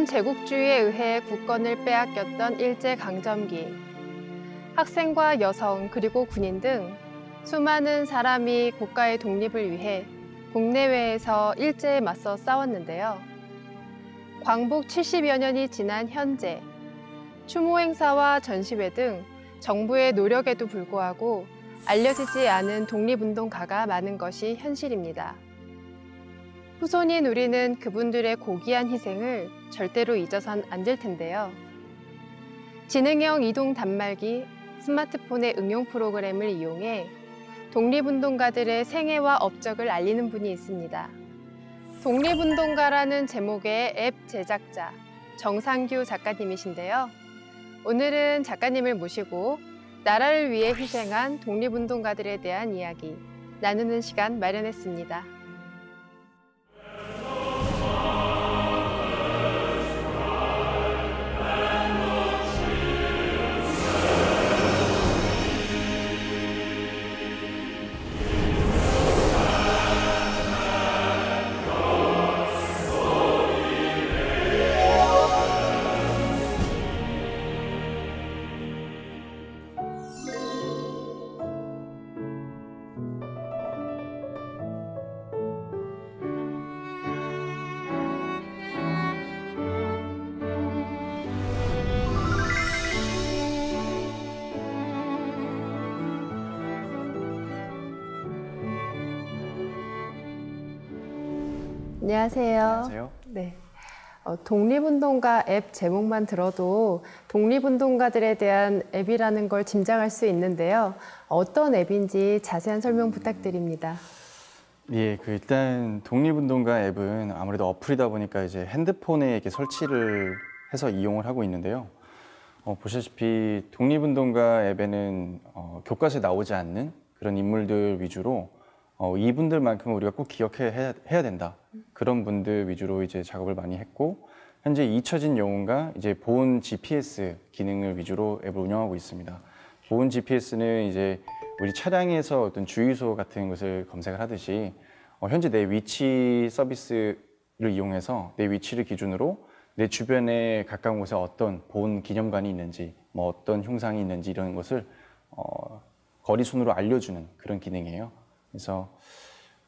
일본 제국주의에 의해 국권을 빼앗겼던 일제강점기. 학생과 여성 그리고 군인 등 수많은 사람이 국가의 독립을 위해 국내외에서 일제에 맞서 싸웠는데요. 광복 70여 년이 지난 현재 추모 행사와 전시회 등 정부의 노력에도 불구하고 알려지지 않은 독립운동가가 많은 것이 현실입니다. 후손인 우리는 그분들의 고귀한 희생을 절대로 잊어선 안 될 텐데요. 지능형 이동 단말기 스마트폰의 응용 프로그램을 이용해 독립운동가들의 생애와 업적을 알리는 분이 있습니다. 독립운동가라는 제목의 앱 제작자 정상규 작가님이신데요. 오늘은 작가님을 모시고 나라를 위해 희생한 독립운동가들에 대한 이야기 나누는 시간 마련했습니다. 안녕하세요. 안녕하세요. 네. 어, 독립운동가 앱 제목만 들어도 독립운동가들에 대한 앱이라는 걸 짐작할 수 있는데요. 어떤 앱인지 자세한 설명 음. 부탁드립니다. 예, 그 일단 독립운동가 앱은 아무래도 어플이다 보니까 이제 핸드폰에 이렇게 설치를 해서 이용을 하고 있는데요. 어, 보시다시피 독립운동가 앱에는 어, 교과서에 나오지 않는 그런 인물들 위주로 어, 이분들만큼 우리가 꼭 기억해야 해야 된다. 그런 분들 위주로 이제 작업을 많이 했고 현재 잊혀진 영웅과 이제 보온 GPS 기능을 위주로 앱을 운영하고 있습니다. 보온 GPS는 이제 우리 차량에서 어떤 주유소 같은 것을 검색을 하듯이 어, 현재 내 위치 서비스를 이용해서 내 위치를 기준으로 내 주변에 가까운 곳에 어떤 보온 기념관이 있는지 뭐 어떤 흉상이 있는지 이런 것을 어, 거리 순으로 알려주는 그런 기능이에요. 그래서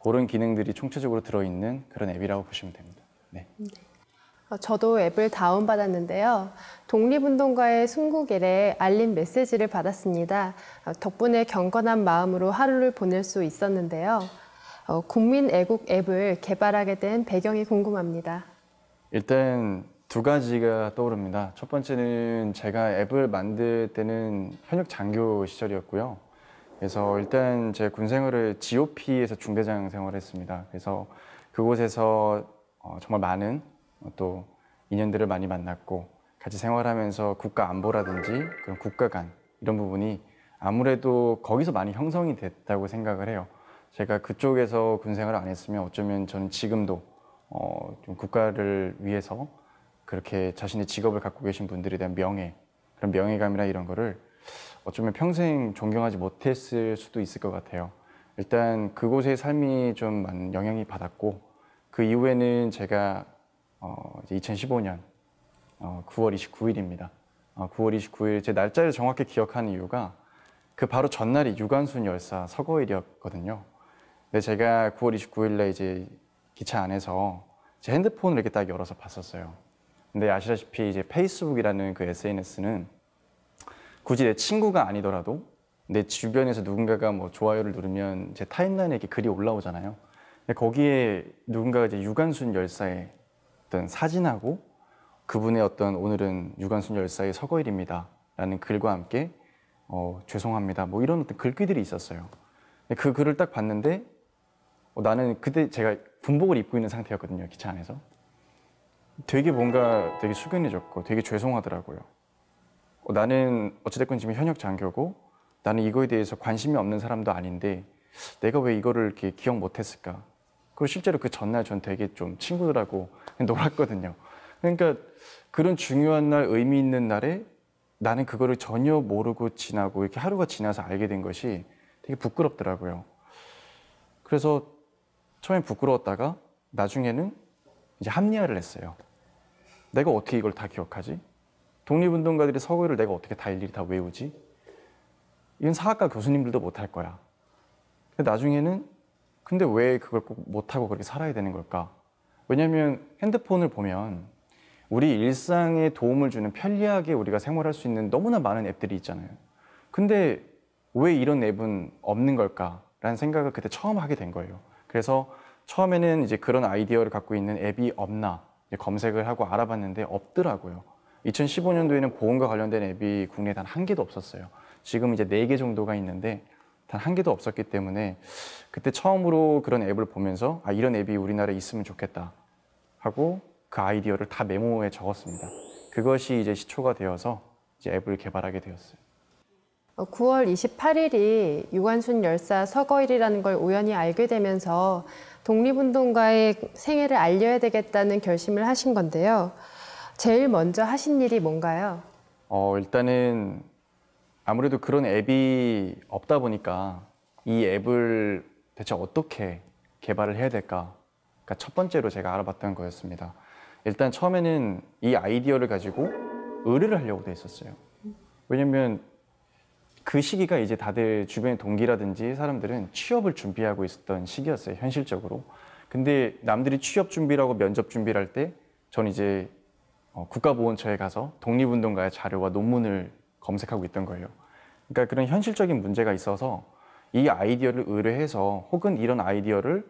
그런 기능들이 총체적으로 들어있는 그런 앱이라고 보시면 됩니다. 네. 어, 저도 앱을 다운받았는데요. 독립운동가의 숨고길에 알림 메시지를 받았습니다. 어, 덕분에 경건한 마음으로 하루를 보낼 수 있었는데요. 어, 국민 애국 앱을 개발하게 된 배경이 궁금합니다. 일단 두 가지가 떠오릅니다. 첫 번째는 제가 앱을 만들 때는 현역 장교 시절이었고요. 그래서 일단 제 군 생활을 GOP에서 중대장 생활을 했습니다. 그래서 그곳에서 어, 정말 많은 어, 또 인연들을 많이 만났고 같이 생활하면서 국가 안보라든지 그런 국가 간 이런 부분이 아무래도 거기서 많이 형성이 됐다고 생각을 해요. 제가 그쪽에서 군 생활을 안 했으면 어쩌면 저는 지금도 어, 좀 국가를 위해서 그렇게 자신의 직업을 갖고 계신 분들에 대한 명예, 그런 명예감이나 이런 거를 어쩌면 평생 존경하지 못했을 수도 있을 것 같아요. 일단 그곳의 삶이 좀 많은 영향이 받았고 그 이후에는 제가 어, 이제 2015년 어, 9월 29일입니다. 어, 9월 29일 제 날짜를 정확히 기억하는 이유가 그 바로 전날이 유관순 열사 서거일이었거든요. 근데 제가 9월 29일에 이제 기차 안에서 제 핸드폰을 이렇게 딱 열어서 봤었어요. 근데 아시다시피 이제 페이스북이라는 그 SNS는 굳이 내 친구가 아니더라도 내 주변에서 누군가가 뭐 좋아요를 누르면 제 타임라인에 이렇게 글이 올라오잖아요. 거기에 누군가가 이제 유관순 열사의 어떤 사진하고 그분의 어떤 오늘은 유관순 열사의 서거일입니다라는 글과 함께 어, 죄송합니다 뭐 이런 어떤 글귀들이 있었어요. 그 글을 딱 봤는데 어, 나는 그때 제가 군복을 입고 있는 상태였거든요 기차 안에서. 되게 뭔가 되게 숙연해졌고 되게 죄송하더라고요. 어, 나는 어찌됐건 지금 현역 장교고 나는 이거에 대해서 관심이 없는 사람도 아닌데 내가 왜 이거를 이렇게 기억 못했을까? 그리고 실제로 그 전날 전 되게 좀 친구들하고 놀았거든요. 그러니까 그런 중요한 날, 의미 있는 날에 나는 그거를 전혀 모르고 지나고 이렇게 하루가 지나서 알게 된 것이 되게 부끄럽더라고요. 그래서 처음엔 부끄러웠다가 나중에는 이제 합리화를 했어요. 내가 어떻게 이걸 다 기억하지? 독립운동가들이 서구를 내가 어떻게 다 일일이 다 외우지? 이건 사학과 교수님들도 못할 거야. 나중에는 근데 왜 그걸 꼭 못하고 그렇게 살아야 되는 걸까? 왜냐하면 핸드폰을 보면 우리 일상에 도움을 주는 편리하게 우리가 생활할 수 있는 너무나 많은 앱들이 있잖아요. 근데 왜 이런 앱은 없는 걸까라는 생각을 그때 처음 하게 된 거예요. 그래서 처음에는 이제 그런 아이디어를 갖고 있는 앱이 없나 검색을 하고 알아봤는데 없더라고요. 2015년도에는 보험과 관련된 앱이 국내에 단 한 개도 없었어요. 지금 이제 네 개 정도가 있는데 단 한 개도 없었기 때문에 그때 처음으로 그런 앱을 보면서 아, 이런 앱이 우리나라에 있으면 좋겠다 하고 그 아이디어를 다 메모에 적었습니다. 그것이 이제 시초가 되어서 이제 앱을 개발하게 되었어요. 9월 어, 28일이 유관순 열사 서거일이라는 걸 우연히 알게 되면서 독립운동가의 생애를 알려야 되겠다는 결심을 하신 건데요. 제일 먼저 하신 일이 뭔가요? 어, 일단은 아무래도 그런 앱이 없다 보니까 이 앱을 대체 어떻게 개발을 해야 될까? 그러니까 첫 번째로 제가 알아봤던 거였습니다. 일단 처음에는 이 아이디어를 가지고 의뢰를 하려고 돼 있었어요. 왜냐면 그 시기가 이제 다들 주변의 동기라든지 사람들은 취업을 준비하고 있었던 시기였어요, 현실적으로. 근데 남들이 취업 준비라고 면접 준비를 할때 전 이제 어, 국가보훈처에 가서 독립운동가의 자료와 논문을 검색하고 있던 거예요. 그러니까 그런 현실적인 문제가 있어서 이 아이디어를 의뢰해서 혹은 이런 아이디어를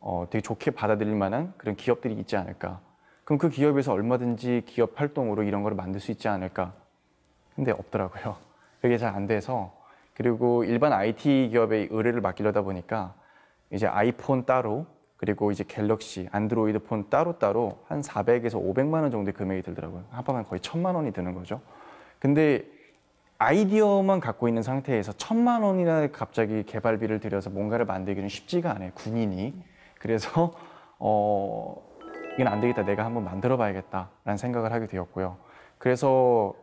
어, 되게 좋게 받아들일 만한 그런 기업들이 있지 않을까. 그럼 그 기업에서 얼마든지 기업 활동으로 이런 걸 만들 수 있지 않을까. 근데 없더라고요. 그게 잘 안 돼서 그리고 일반 IT 기업의 의뢰를 맡기려다 보니까 이제 아이폰 따로 그리고 이제 갤럭시, 안드로이드 폰 따로따로 한 400에서 500만 원 정도의 금액이 들더라고요. 합하면 거의 천만 원이 드는 거죠. 근데 아이디어만 갖고 있는 상태에서 천만 원이나 갑자기 개발비를 들여서 뭔가를 만들기는 쉽지가 않아요. 군인이. 그래서 어 이건 안 되겠다. 내가 한번 만들어 봐야겠다라는 생각을 하게 되었고요. 그래서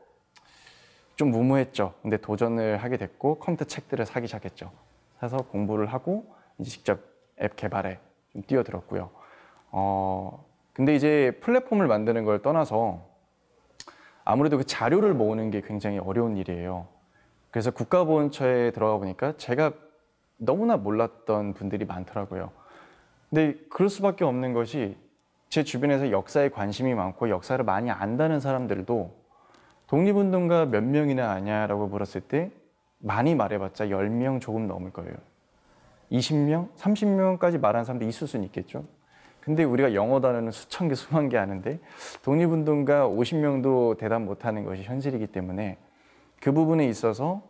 좀 무모했죠. 근데 도전을 하게 됐고 컴퓨터 책들을 사기 시작했죠. 사서 공부를 하고 이제 직접 앱 개발에 뛰어들었고요. 어, 근데 이제 플랫폼을 만드는 걸 떠나서 아무래도 그 자료를 모으는 게 굉장히 어려운 일이에요. 그래서 국가보훈처에 들어가 보니까 제가 너무나 몰랐던 분들이 많더라고요. 근데 그럴 수밖에 없는 것이 제 주변에서 역사에 관심이 많고 역사를 많이 안다는 사람들도 독립운동가 몇 명이나 아냐라고 물었을 때 많이 말해봤자 10명 조금 넘을 거예요. 20명, 30명까지 말하는 사람도 있을 수는 있겠죠. 근데 우리가 영어 단어는 수천 개, 수만 개 아는데 독립운동가 50명도 대답 못하는 것이 현실이기 때문에 그 부분에 있어서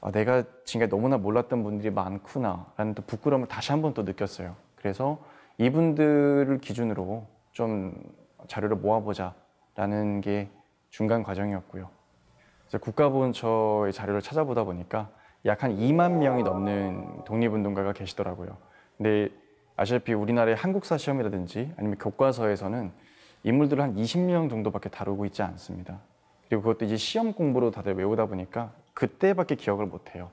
아, 내가 지금까지 너무나 몰랐던 분들이 많구나라는 또 부끄러움을 다시 한 번 또 느꼈어요. 그래서 이분들을 기준으로 좀 자료를 모아보자라는 게 중간 과정이었고요. 국가보훈처의 자료를 찾아보다 보니까 약한 2만 명이 넘는 독립운동가가 계시더라고요. 근데 아시다시피 우리나라의 한국사 시험이라든지 아니면 교과서에서는 인물들을 한 20명 정도밖에 다루고 있지 않습니다. 그리고 그것도 이제 시험 공부로 다들 외우다 보니까 그때밖에 기억을 못 해요.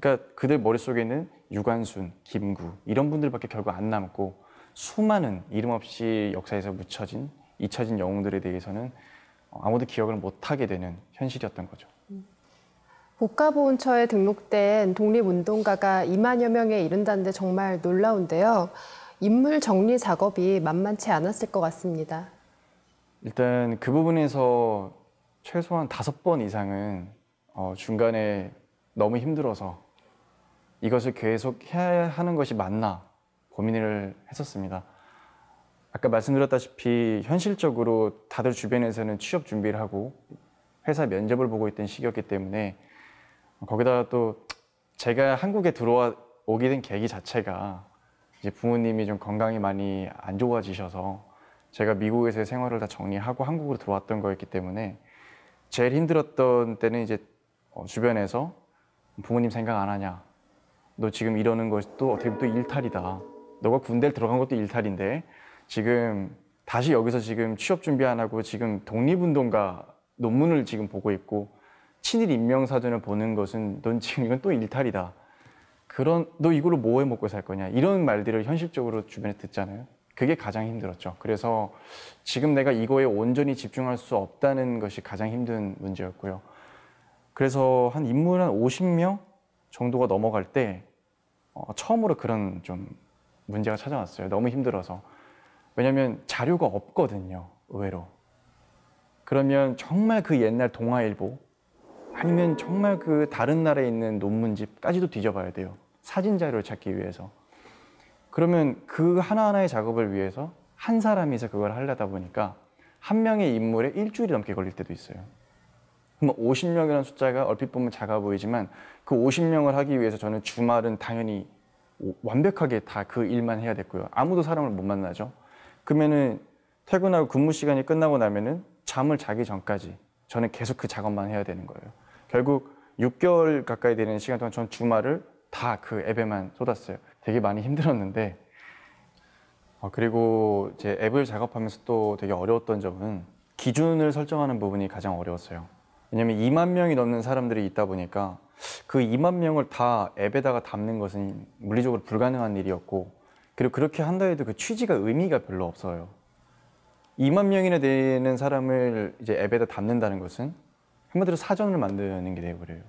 그러니까 그들 머릿속에는 유관순, 김구 이런 분들밖에 결국 안 남고 수많은 이름 없이 역사에서 묻혀진 잊혀진 영웅들에 대해서는 아무도 기억을 못 하게 되는 현실이었던 거죠. 국가보훈처에 등록된 독립운동가가 2만여 명에 이른다는데 정말 놀라운데요. 인물 정리 작업이 만만치 않았을 것 같습니다. 일단 그 부분에서 최소한 다섯 번 이상은 어, 중간에 너무 힘들어서 이것을 계속 해야 하는 것이 맞나 고민을 했었습니다. 아까 말씀드렸다시피 현실적으로 다들 주변에서는 취업 준비를 하고 회사 면접을 보고 있던 시기였기 때문에 거기다가 또 제가 한국에 들어와 오게 된 계기 자체가 이제 부모님이 좀 건강이 많이 안 좋아지셔서 제가 미국에서의 생활을 다 정리하고 한국으로 들어왔던 거였기 때문에 제일 힘들었던 때는 이제 어, 주변에서 부모님 생각 안 하냐 너 지금 이러는 것이또 어떻게 보면 또 일탈이다 너가 군대를 들어간 것도 일탈인데 지금 다시 여기서 지금 취업 준비 안 하고 지금 독립운동가 논문을 지금 보고 있고 친일 인명사전을 보는 것은 넌 지금 이건 또 일탈이다. 그런 너 이걸로 뭐해 먹고 살 거냐 이런 말들을 현실적으로 주변에 듣잖아요. 그게 가장 힘들었죠. 그래서 지금 내가 이거에 온전히 집중할 수 없다는 것이 가장 힘든 문제였고요. 그래서 한 인물 한 50명 정도가 넘어갈 때 어, 처음으로 그런 좀 문제가 찾아왔어요. 너무 힘들어서. 왜냐면 자료가 없거든요. 의외로. 그러면 정말 그 옛날 동아일보 아니면 정말 그 다른 나라에 있는 논문집까지도 뒤져봐야 돼요. 사진 자료를 찾기 위해서. 그러면 그 하나하나의 작업을 위해서 한 사람이서 그걸 하려다 보니까 한 명의 인물에 일주일이 넘게 걸릴 때도 있어요. 그럼 50명이라는 숫자가 얼핏 보면 작아 보이지만 그 50명을 하기 위해서 저는 주말은 당연히 완벽하게 다 그 일만 해야 됐고요. 아무도 사람을 못 만나죠. 그러면은 퇴근하고 근무 시간이 끝나고 나면은 잠을 자기 전까지 저는 계속 그 작업만 해야 되는 거예요. 결국 6개월 가까이 되는 시간 동안 전 주말을 다 그 앱에만 쏟았어요. 되게 많이 힘들었는데 어, 그리고 제 앱을 작업하면서 또 되게 어려웠던 점은 기준을 설정하는 부분이 가장 어려웠어요. 왜냐면 2만 명이 넘는 사람들이 있다 보니까 그 2만 명을 다 앱에다가 담는 것은 물리적으로 불가능한 일이었고 그리고 그렇게 한다 해도 그 취지가 의미가 별로 없어요. 2만 명이나 되는 사람을 이제 앱에다 담는다는 것은 한마디로 사전을 만드는 게 되어버려요.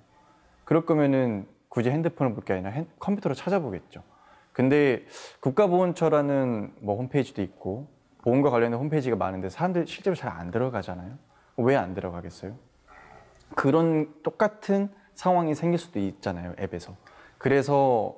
그럴 거면은 굳이 핸드폰을 볼 게 아니라 핸, 컴퓨터로 찾아보겠죠. 근데 국가보훈처라는 뭐 홈페이지도 있고 보험과 관련된 홈페이지가 많은데 사람들 실제로 잘 안 들어가잖아요. 왜 안 들어가겠어요? 그런 똑같은 상황이 생길 수도 있잖아요, 앱에서. 그래서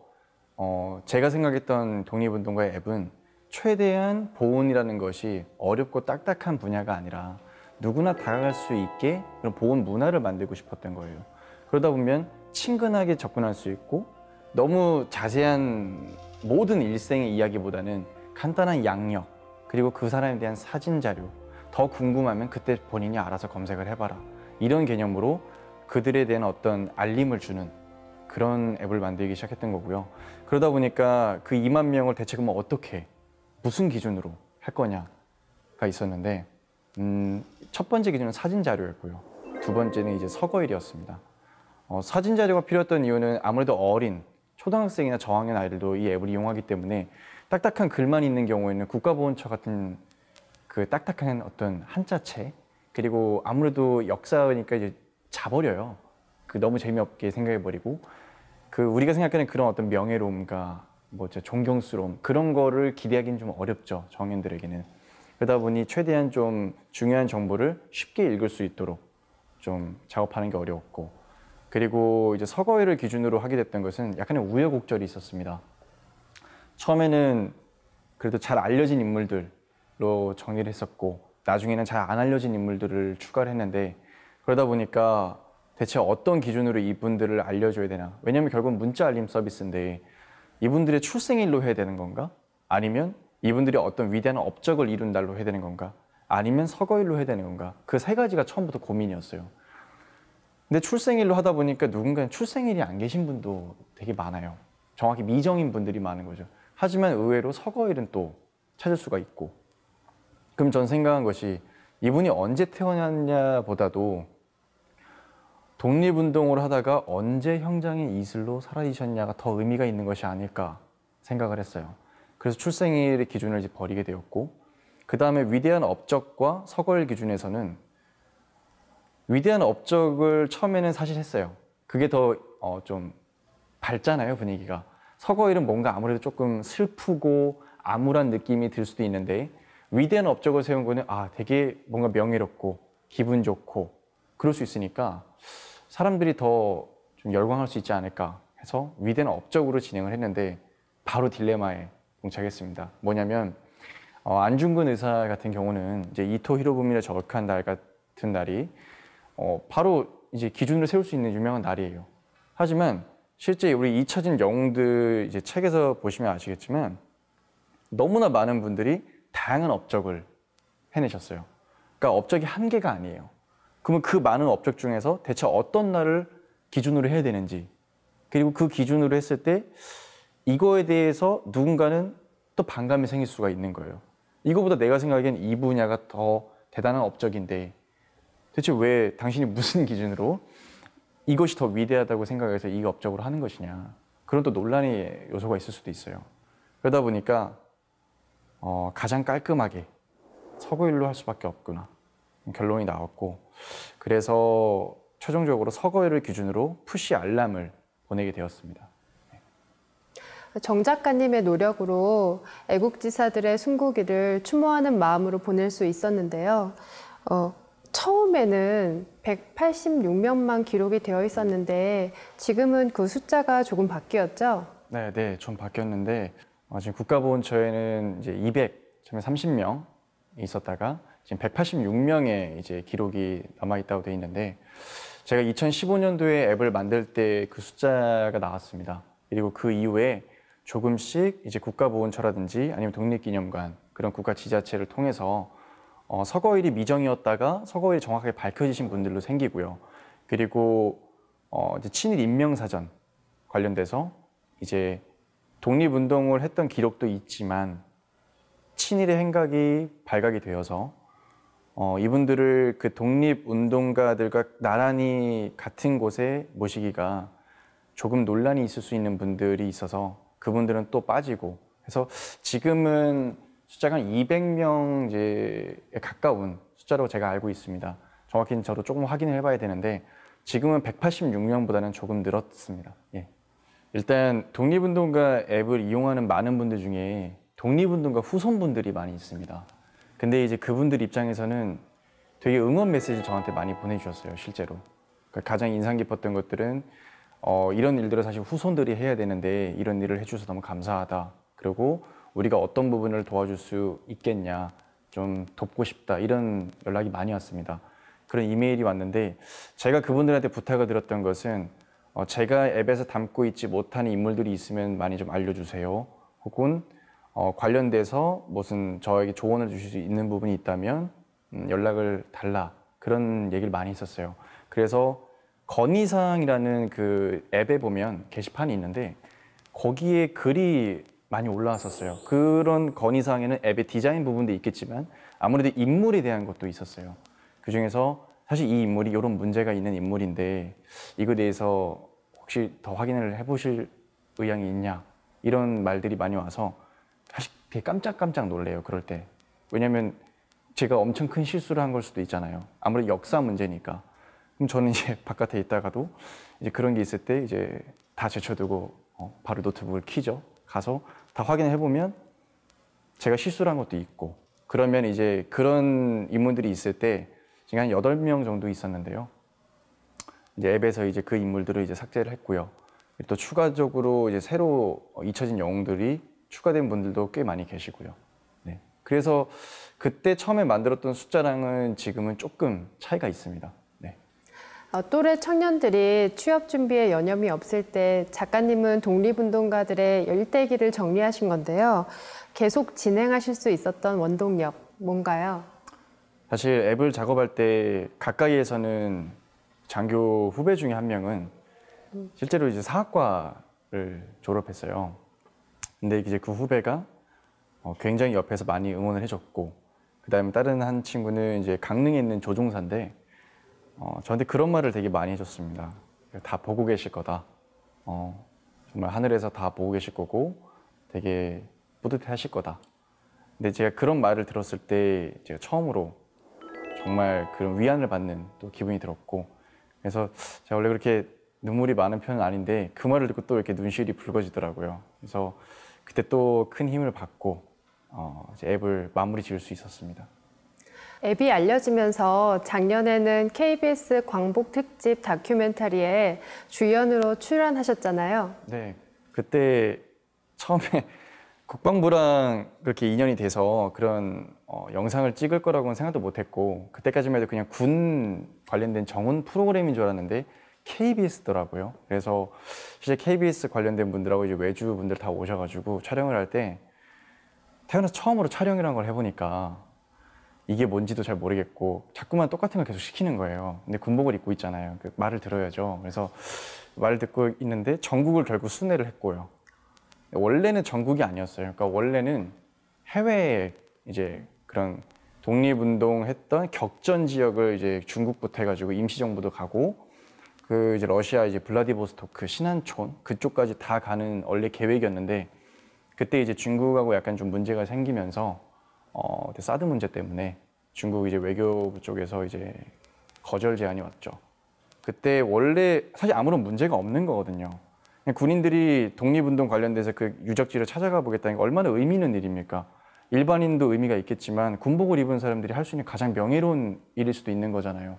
어, 제가 생각했던 독립운동가의 앱은 최대한 보온이라는 것이 어렵고 딱딱한 분야가 아니라 누구나 다가갈 수 있게 그런 보온 문화를 만들고 싶었던 거예요. 그러다 보면 친근하게 접근할 수 있고 너무 자세한 모든 일생의 이야기보다는 간단한 양력 그리고 그 사람에 대한 사진 자료 더 궁금하면 그때 본인이 알아서 검색을 해봐라 이런 개념으로 그들에 대한 어떤 알림을 주는 그런 앱을 만들기 시작했던 거고요 그러다 보니까 그 2만 명을 대체 그러 어떻게 무슨 기준으로 할 거냐가 있었는데 음, 첫 번째 기준은 사진 자료였고요. 두 번째는 이제 서거일이었습니다. 어, 사진 자료가 필요했던 이유는 아무래도 어린 초등학생이나 저학년 아이들도 이 앱을 이용하기 때문에 딱딱한 글만 있는 경우에는 국가보훈처 같은 그 딱딱한 어떤 한자체 그리고 아무래도 역사니까 이제 자버려요. 그 너무 재미없게 생각해버리고 그 우리가 생각하는 그런 어떤 명예로움과 뭐 존경스러움 그런 거를 기대하기는 좀 어렵죠 정년들에게는. 그러다 보니 최대한 좀 중요한 정보를 쉽게 읽을 수 있도록 좀 작업하는 게 어려웠고 그리고 이제 서거회를 기준으로 하게 됐던 것은 약간의 우여곡절이 있었습니다. 처음에는 그래도 잘 알려진 인물들로 정리를 했었고 나중에는 잘 안 알려진 인물들을 추가를 했는데 그러다 보니까 대체 어떤 기준으로 이분들을 알려줘야 되나 왜냐하면 결국 문자 알림 서비스인데 이분들의 출생일로 해야 되는 건가 아니면 이분들이 어떤 위대한 업적을 이룬 날로 해야 되는 건가? 아니면 서거일로 해야 되는 건가? 그 세 가지가 처음부터 고민이었어요. 근데 출생일로 하다 보니까 누군가는 출생일이 안 계신 분도 되게 많아요. 정확히 미정인 분들이 많은 거죠. 하지만 의외로 서거일은 또 찾을 수가 있고. 그럼 전 생각한 것이 이분이 언제 태어났냐보다도 독립운동을 하다가 언제 형장인 이슬로 사라지셨냐가 더 의미가 있는 것이 아닐까 생각을 했어요. 그래서 출생일의 기준을 이제 버리게 되었고 그 다음에 위대한 업적과 서거일 기준에서는 위대한 업적을 처음에는 사실 했어요. 그게 더좀 어, 밝잖아요 분위기가. 서거일은 뭔가 아무래도 조금 슬프고 암울한 느낌이 들 수도 있는데 위대한 업적을 세운 거는 아 되게 뭔가 명예롭고 기분 좋고 그럴 수 있으니까 사람들이 더 좀 열광할 수 있지 않을까 해서 위대한 업적으로 진행을 했는데 바로 딜레마에 공개하겠습니다. 뭐냐면 어, 안중근 의사 같은 경우는 이제 이토 히로부미를 저격한 날 같은 날이 어, 바로 이제 기준을 세울 수 있는 유명한 날이에요. 하지만 실제 우리 잊혀진 영웅들 이제 책에서 보시면 아시겠지만 너무나 많은 분들이 다양한 업적을 해내셨어요. 그러니까 업적이 한 개가 아니에요. 그러면 그 많은 업적 중에서 대체 어떤 날을 기준으로 해야 되는지 그리고 그 기준으로 했을 때 이거에 대해서 누군가는 또 반감이 생길 수가 있는 거예요. 이거보다 내가 생각하기엔 이 분야가 더 대단한 업적인데 대체 왜 당신이 무슨 기준으로 이것이 더 위대하다고 생각해서 이 업적으로 하는 것이냐 그런 또 논란의 요소가 있을 수도 있어요. 그러다 보니까 어, 가장 깔끔하게 서거일로 할 수밖에 없구나 결론이 나왔고 그래서 최종적으로 서거일을 기준으로 푸시 알람을 보내게 되었습니다. 정 작가님의 노력으로 애국지사들의 순고기를 추모하는 마음으로 보낼 수 있었는데요. 어, 처음에는 186명만 기록이 되어 있었는데 지금은 그 숫자가 조금 바뀌었죠? 네, 네, 좀 바뀌었는데 어, 지금 국가보훈처에는 이제 230명 있었다가 지금 186명의 이제 기록이 남아 있다고 돼 있는데 제가 2015년도에 앱을 만들 때 그 숫자가 나왔습니다. 그리고 그 이후에 조금씩 이제 국가보훈처라든지 아니면 독립기념관 그런 국가 지자체를 통해서 어, 서거일이 미정이었다가 서거일이 정확하게 밝혀지신 분들로 생기고요. 그리고 어, 이제 친일 인명사전 관련돼서 이제 독립운동을 했던 기록도 있지만 친일의 행각이 발각이 되어서 어, 이분들을 그 독립운동가들과 나란히 같은 곳에 모시기가 조금 논란이 있을 수 있는 분들이 있어서 그분들은 또 빠지고 그래서 지금은 숫자가 200명 이제 가까운 숫자로 제가 알고 있습니다. 정확히는 저도 조금 확인을 해봐야 되는데 지금은 186명보다는 조금 늘었습니다. 예. 일단 독립운동가 앱을 이용하는 많은 분들 중에 독립운동가 후손분들이 많이 있습니다. 근데 이제 그분들 입장에서는 되게 응원 메시지를 저한테 많이 보내주셨어요, 실제로. 그러니까 가장 인상 깊었던 것들은 어, 이런 일들을 사실 후손들이 해야 되는데 이런 일을 해주셔서 너무 감사하다. 그리고 우리가 어떤 부분을 도와줄 수 있겠냐. 좀 돕고 싶다. 이런 연락이 많이 왔습니다. 그런 이메일이 왔는데 제가 그분들한테 부탁을 드렸던 것은 어, 제가 앱에서 담고 있지 못하는 인물들이 있으면 많이 좀 알려주세요. 혹은 어, 관련돼서 무슨 저에게 조언을 주실 수 있는 부분이 있다면 음, 연락을 달라. 그런 얘기를 많이 했었어요. 그래서 건의사항이라는 그 앱에 보면 게시판이 있는데 거기에 글이 많이 올라왔었어요. 그런 건의사항에는 앱의 디자인 부분도 있겠지만 아무래도 인물에 대한 것도 있었어요. 그 중에서 사실 이 인물이 이런 문제가 있는 인물인데 이거에 대해서 혹시 더 확인을 해보실 의향이 있냐 이런 말들이 많이 와서 사실 되게 깜짝깜짝 놀래요. 그럴 때 왜냐하면 제가 엄청 큰 실수를 한 걸 수도 있잖아요. 아무래도 역사 문제니까 그럼 저는 이제 바깥에 있다가도 이제 그런 게 있을 때 이제 다 제쳐두고 어, 바로 노트북을 키죠. 가서 다 확인해 보면 제가 실수를 한 것도 있고 그러면 이제 그런 인물들이 있을 때 지금 한 8명 정도 있었는데요. 이제 앱에서 이제 그 인물들을 이제 삭제를 했고요. 또 추가적으로 이제 새로 잊혀진 영웅들이 추가된 분들도 꽤 많이 계시고요. 네. 그래서 그때 처음에 만들었던 숫자랑은 지금은 조금 차이가 있습니다. 어, 또래 청년들이 취업 준비에 여념이 없을 때 작가님은 독립운동가들의 열대기를 정리하신 건데요. 계속 진행하실 수 있었던 원동력 뭔가요? 사실 앱을 작업할 때 가까이에서는 장교 후배 중에 한 명은 실제로 이제 사학과를 졸업했어요. 근데 이제 그 후배가 어, 굉장히 옆에서 많이 응원을 해줬고 그 다음에 다른 한 친구는 이제 강릉에 있는 조종사인데 어, 저한테 그런 말을 되게 많이 해줬습니다. 다 보고 계실 거다. 어, 정말 하늘에서 다 보고 계실 거고 되게 뿌듯해 하실 거다. 근데 제가 그런 말을 들었을 때 제가 처음으로 정말 그런 위안을 받는 또 기분이 들었고 그래서 제가 원래 그렇게 눈물이 많은 편은 아닌데 그 말을 듣고 또 이렇게 눈실이 붉어지더라고요. 그래서 그때 또 큰 힘을 받고 어, 앱을 마무리 지을 수 있었습니다. 앱이 알려지면서 작년에는 KBS 광복 특집 다큐멘터리에 주연으로 출연하셨잖아요. 네. 그때 처음에 국방부랑 그렇게 인연이 돼서 그런 어, 영상을 찍을 거라고는 생각도 못 했고 그때까지만 해도 그냥 군 관련된 정원 프로그램인 줄 알았는데 KBS더라고요. 그래서 실제 KBS 관련된 분들하고 이제 외주 분들 다 오셔가지고 촬영을 할 때 태어나서 처음으로 촬영이란 걸 해보니까 이게 뭔지도 잘 모르겠고 자꾸만 똑같은 걸 계속 시키는 거예요. 근데 군복을 입고 있잖아요. 그 말을 들어야죠. 그래서 말을 듣고 있는데 전국을 결국 순회를 했고요. 원래는 전국이 아니었어요. 그러니까 원래는 해외에 이제 그런 독립운동했던 격전 지역을 이제 중국부터 해가지고 임시정부도 가고 그 이제 러시아 이제 블라디보스토크 신안촌 그쪽까지 다 가는 원래 계획이었는데 그때 이제 중국하고 약간 좀 문제가 생기면서 어, 사드 문제 때문에 중국 이제 외교부 쪽에서 이제 거절 제안이 왔죠. 그때 원래 사실 아무런 문제가 없는 거거든요. 군인들이 독립운동 관련돼서 그 유적지를 찾아가 보겠다는 게 얼마나 의미 있는 일입니까? 일반인도 의미가 있겠지만 군복을 입은 사람들이 할 수 있는 가장 명예로운 일일 수도 있는 거잖아요.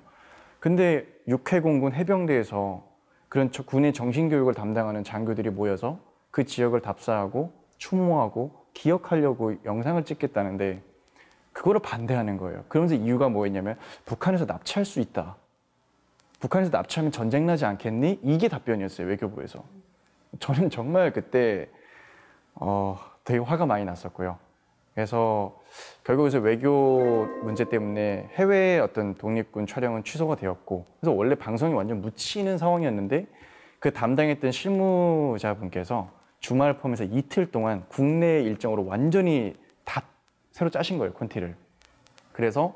근데 육해공군 해병대에서 그런 군의 정신교육을 담당하는 장교들이 모여서 그 지역을 답사하고 추모하고 기억하려고 영상을 찍겠다는데 그거를 반대하는 거예요. 그러면서 이유가 뭐였냐면 북한에서 납치할 수 있다. 북한에서 납치하면 전쟁 나지 않겠니? 이게 답변이었어요 외교부에서. 저는 정말 그때 어, 되게 화가 많이 났었고요. 그래서 결국에서 외교 문제 때문에 해외 어떤 독립군 촬영은 취소가 되었고 그래서 원래 방송이 완전 묻히는 상황이었는데 그 담당했던 실무자분께서 주말 포함해서 이틀 동안 국내 일정으로 완전히 다 새로 짜신 거예요, 콘티를. 그래서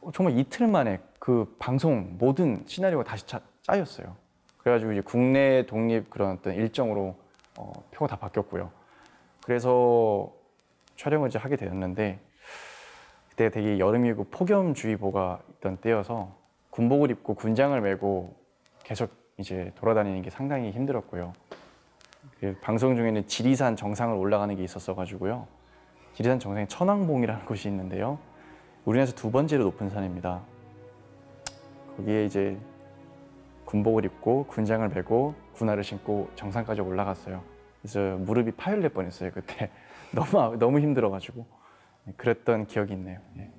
어, 정말 이틀 만에 그 방송 모든 시나리오가 다시 짜, 짜였어요. 그래가지고 이제 국내 독립 그런 어떤 일정으로 어, 표가 다 바뀌었고요. 그래서 촬영을 이제 하게 되었는데 그때 되게 여름이고 폭염주의보가 있던 때여서 군복을 입고 군장을 메고 계속 이제 돌아다니는 게 상당히 힘들었고요. 그 방송 중에는 지리산 정상을 올라가는 게 있었어 가지고요. 지리산 정상에 천왕봉이라는 곳이 있는데요. 우리나라에서 두 번째로 높은 산입니다. 거기에 이제 군복을 입고 군장을 메고 군화를 신고 정상까지 올라갔어요. 그래서 무릎이 파열될 뻔했어요 그때 너무 너무 힘들어가지고 네, 그랬던 기억이 있네요. 예.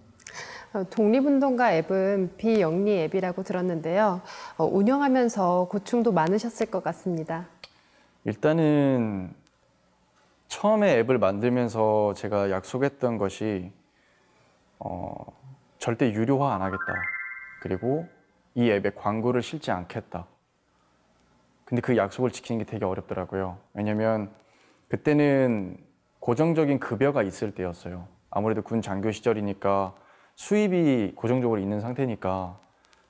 어, 독립운동가 앱은 비영리 앱이라고 들었는데요. 어, 운영하면서 고충도 많으셨을 것 같습니다. 일단은 처음에 앱을 만들면서 제가 약속했던 것이 어, 절대 유료화 안 하겠다. 그리고 이 앱에 광고를 실지 않겠다. 근데 그 약속을 지키는 게 되게 어렵더라고요. 왜냐면 그때는 고정적인 급여가 있을 때였어요. 아무래도 군 장교 시절이니까 수입이 고정적으로 있는 상태니까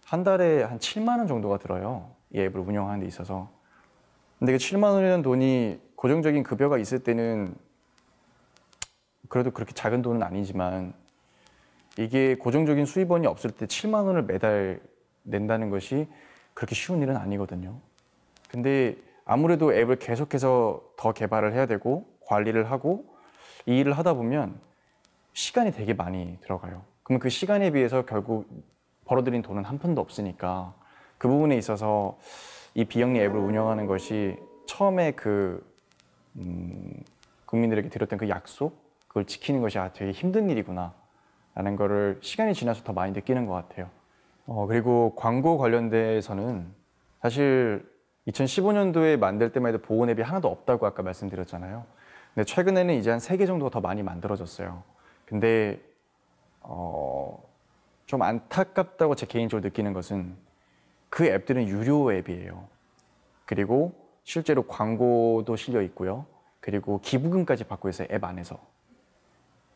한 달에 한 7만 원 정도가 들어요. 이 앱을 운영하는 데 있어서. 근데 그 7만 원이라는 돈이 고정적인 급여가 있을 때는 그래도 그렇게 작은 돈은 아니지만 이게 고정적인 수입원이 없을 때 7만 원을 매달 낸다는 것이 그렇게 쉬운 일은 아니거든요. 근데 아무래도 앱을 계속해서 더 개발을 해야 되고 관리를 하고 이 일을 하다 보면 시간이 되게 많이 들어가요. 그러면 그 시간에 비해서 결국 벌어들인 돈은 한 푼도 없으니까 그 부분에 있어서 이 비영리 앱을 운영하는 것이 처음에 그 음, 국민들에게 드렸던 그 약속 그걸 지키는 것이 아 되게 힘든 일이구나 라는 거를 시간이 지나서 더 많이 느끼는 것 같아요 어, 그리고 광고 관련돼서는 사실 2015년도에 만들 때만 해도 보온 앱이 하나도 없다고 아까 말씀드렸잖아요 근데 최근에는 이제 한 세 개 정도가 더 많이 만들어졌어요 근데 어, 좀 안타깝다고 제 개인적으로 느끼는 것은 그 앱들은 유료 앱이에요. 그리고 실제로 광고도 실려 있고요. 그리고 기부금까지 받고 있어요. 앱 안에서.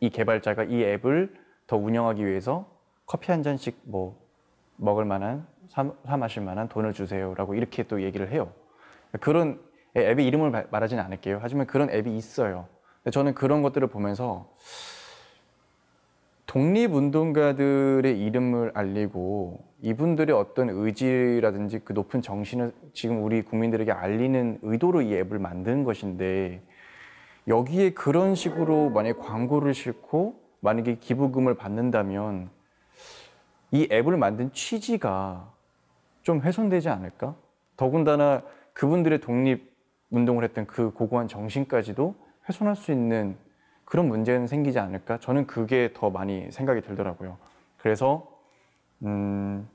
이 개발자가 이 앱을 더 운영하기 위해서 커피 한 잔씩 뭐 먹을 만한 사, 사 마실 만한 돈을 주세요라고 이렇게 또 얘기를 해요. 그런 앱의 이름을 말하지는 않을게요. 하지만 그런 앱이 있어요. 저는 그런 것들을 보면서 독립운동가들의 이름을 알리고 이분들의 어떤 의지라든지 그 높은 정신을 지금 우리 국민들에게 알리는 의도로 이 앱을 만든 것인데 여기에 그런 식으로 만약 광고를 싣고 만약에 기부금을 받는다면 이 앱을 만든 취지가 좀 훼손되지 않을까? 더군다나 그분들의 독립 운동을 했던 그 고고한 정신까지도 훼손할 수 있는 그런 문제는 생기지 않을까? 저는 그게 더 많이 생각이 들더라고요. 그래서 음,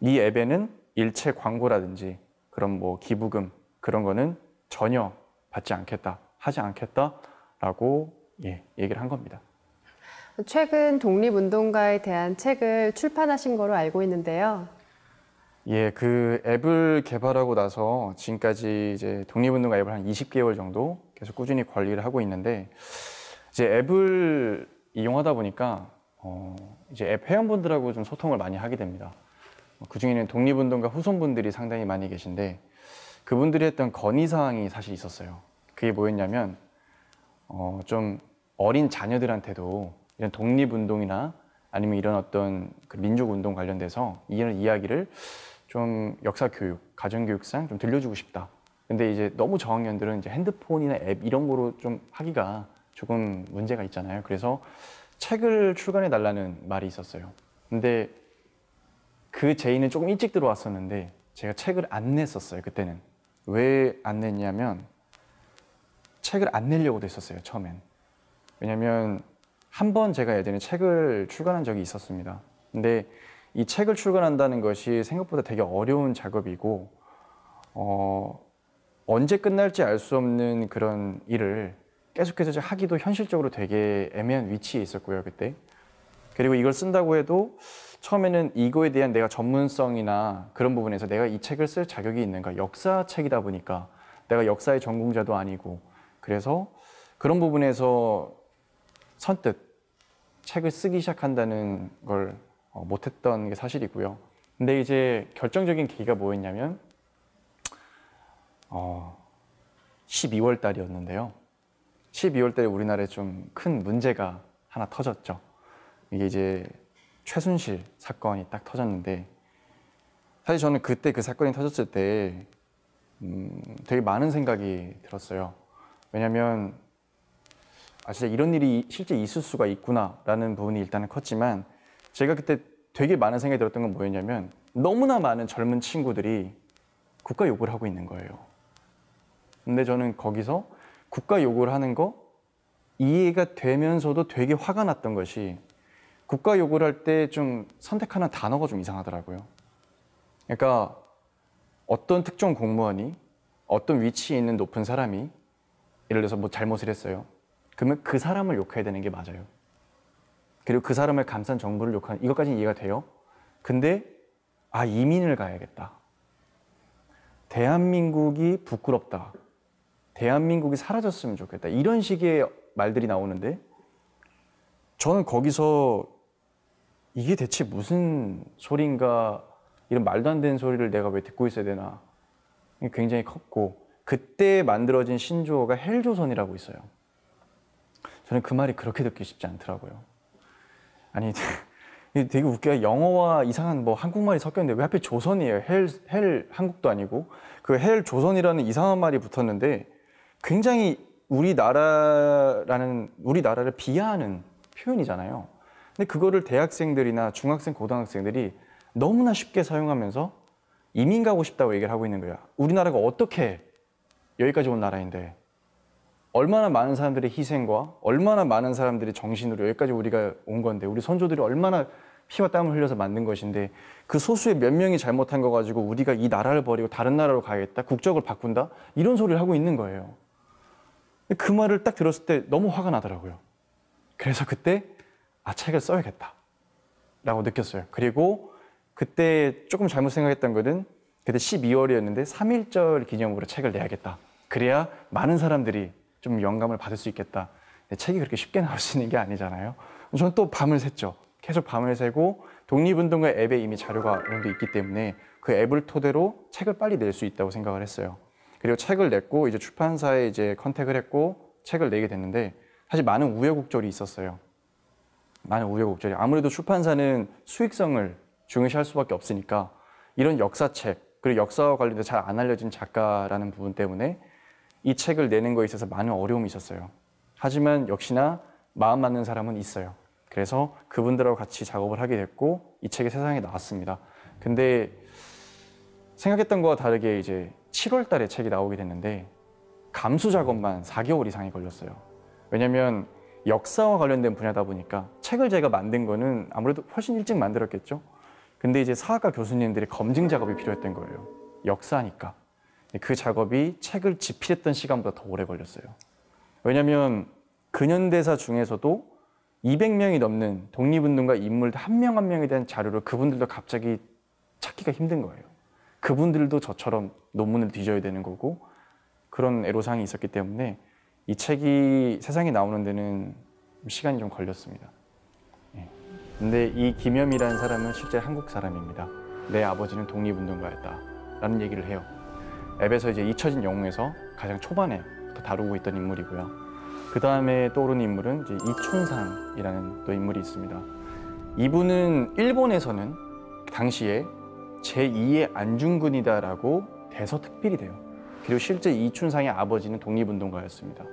이 앱에는 일체 광고라든지 그런 뭐 기부금 그런 거는 전혀 받지 않겠다, 하지 않겠다라고 예, 얘기를 한 겁니다. 최근 독립운동가에 대한 책을 출판하신 거로 알고 있는데요. 예, 그 앱을 개발하고 나서 지금까지 이제 독립운동가 앱을 한 20개월 정도 계속 꾸준히 관리를 하고 있는데 이제 앱을 이용하다 보니까 어 이제 앱 회원분들하고 좀 소통을 많이 하게 됩니다. 뭐 그 중에는 독립운동가 후손분들이 상당히 많이 계신데 그분들이 했던 건의사항이 사실 있었어요. 그게 뭐였냐면 어좀 어린 자녀들한테도 이런 독립운동이나 아니면 이런 어떤 그 민족운동 관련돼서 이런 이야기를 좀 역사교육, 가정교육상 좀 들려주고 싶다. 근데 이제 너무 저학년들은 이제 핸드폰이나 앱 이런 거로 좀 하기가 조금 문제가 있잖아요. 그래서 책을 출간해 달라는 말이 있었어요. 근데 그 제의는 조금 일찍 들어왔었는데 제가 책을 안 냈었어요. 그때는 왜 안 냈냐면 책을 안 내려고 됐었어요. 처음엔 왜냐면 한 번 제가 예전에 책을 출간한 적이 있었습니다. 근데 이 책을 출간한다는 것이 생각보다 되게 어려운 작업이고 어, 언제 끝날지 알 수 없는 그런 일을 계속해서 하기도 현실적으로 되게 애매한 위치에 있었고요 그때 그리고 이걸 쓴다고 해도 처음에는 이거에 대한 내가 전문성이나 그런 부분에서 내가 이 책을 쓸 자격이 있는가 역사 책이다 보니까 내가 역사의 전공자도 아니고 그래서 그런 부분에서 선뜻 책을 쓰기 시작한다는 걸 어, 못했던 게 사실이고요. 근데 이제 결정적인 계기가 뭐였냐면 어, 12월 달이었는데요. 12월 달에 우리나라에 좀 큰 문제가 하나 터졌죠. 이게 이제 최순실 사건이 딱 터졌는데 사실 저는 그때 그 사건이 터졌을 때 음, 되게 많은 생각이 들었어요. 왜냐면 아 진짜 이런 일이 실제 있을 수가 있구나라는 부분이 일단은 컸지만 제가 그때 되게 많은 생각이 들었던 건 뭐였냐면 너무나 많은 젊은 친구들이 국가 욕을 하고 있는 거예요. 근데 저는 거기서 국가 요구를 하는 거 이해가 되면서도 되게 화가 났던 것이 국가 요구를 할 때 좀 선택하는 단어가 좀 이상하더라고요. 그러니까 어떤 특정 공무원이 어떤 위치에 있는 높은 사람이 예를 들어서 뭐 잘못을 했어요. 그러면 그 사람을 욕해야 되는 게 맞아요. 그리고 그 사람을 감싼 정부를 욕하는 이것까지는 이해가 돼요. 근데 아 이민을 가야겠다. 대한민국이 부끄럽다. 대한민국이 사라졌으면 좋겠다. 이런 식의 말들이 나오는데 저는 거기서 이게 대체 무슨 소린가 이런 말도 안 되는 소리를 내가 왜 듣고 있어야 되나 굉장히 컸고 그때 만들어진 신조어가 헬조선이라고 있어요. 저는 그 말이 그렇게 듣기 쉽지 않더라고요. 아니 되게 웃겨요. 영어와 이상한 뭐 한국말이 섞였는데 왜 하필 조선이에요? 헬, 헬 한국도 아니고 그헬 조선이라는 이상한 말이 붙었는데 굉장히 우리나라라는 우리나라를 비하하는 표현이잖아요. 근데 그거를 대학생들이나 중학생, 고등학생들이 너무나 쉽게 사용하면서 이민 가고 싶다고 얘기를 하고 있는 거야. 우리나라가 어떻게 여기까지 온 나라인데 얼마나 많은 사람들의 희생과 얼마나 많은 사람들의 정신으로 여기까지 우리가 온 건데 우리 선조들이 얼마나 피와 땀을 흘려서 만든 것인데 그 소수의 몇 명이 잘못한 거 가지고 우리가 이 나라를 버리고 다른 나라로 가야겠다 국적을 바꾼다 이런 소리를 하고 있는 거예요. 그 말을 딱 들었을 때 너무 화가 나더라고요. 그래서 그때 아 책을 써야겠다 라고 느꼈어요. 그리고 그때 조금 잘못 생각했던 것은 그때 12월이었는데 3.1절 기념으로 책을 내야겠다. 그래야 많은 사람들이 좀 영감을 받을 수 있겠다. 책이 그렇게 쉽게 나올 수 있는 게 아니잖아요. 저는 또 밤을 샜죠. 계속 밤을 새고 독립운동가 앱에 이미 자료가 어느 정 있기 때문에 그 앱을 토대로 책을 빨리 낼 수 있다고 생각을 했어요. 그리고 책을 냈고 이제 출판사에 이제 컨택을 했고 책을 내게 됐는데 사실 많은 우여곡절이 있었어요. 많은 우여곡절이 아무래도 출판사는 수익성을 중요시할 수밖에 없으니까 이런 역사책 그리고 역사와 관련된 잘안 알려진 작가라는 부분 때문에 이 책을 내는 거에 있어서 많은 어려움이 있었어요. 하지만 역시나 마음 맞는 사람은 있어요. 그래서 그분들하고 같이 작업을 하게 됐고 이 책이 세상에 나왔습니다. 근데 생각했던 것과 다르게 이제 7월 달에 책이 나오게 됐는데 감수 작업만 4개월 이상이 걸렸어요. 왜냐면 역사와 관련된 분야다 보니까 책을 제가 만든 거는 아무래도 훨씬 일찍 만들었겠죠. 근데 이제 사학과 교수님들이 검증 작업이 필요했던 거예요. 역사니까. 그 작업이 책을 집필했던 시간보다 더 오래 걸렸어요. 왜냐면 근현대사 중에서도 200명이 넘는 독립운동가 인물 한 명 한 명에 대한 자료를 그분들도 갑자기 찾기가 힘든 거예요. 그분들도 저처럼 논문을 뒤져야 되는 거고 그런 애로사항이 있었기 때문에 이 책이 세상에 나오는 데는 시간이 좀 걸렸습니다. 예. 근데 이 김염이라는 사람은 실제 한국 사람입니다. 내 아버지는 독립운동가였다. 라는 얘기를 해요. 앱에서 이제 잊혀진 영웅에서 가장 초반에 다루고 있던 인물이고요. 그 다음에 떠오르는 인물은 이제 이촌상이라는 또 인물이 있습니다. 이분은 일본에서는 당시에 제2의 안중근이다라고 대서특필이 돼요. 그리고 실제 이춘상의 아버지는 독립운동가였습니다.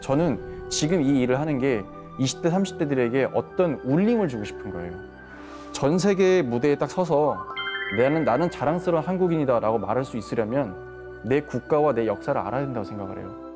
저는 지금 이 일을 하는 게 20대, 30대들에게 어떤 울림을 주고 싶은 거예요. 전 세계 무대에 딱 서서 나는, 나는 자랑스러운 한국인이다라고 말할 수 있으려면 내 국가와 내 역사를 알아야 된다고 생각을 해요.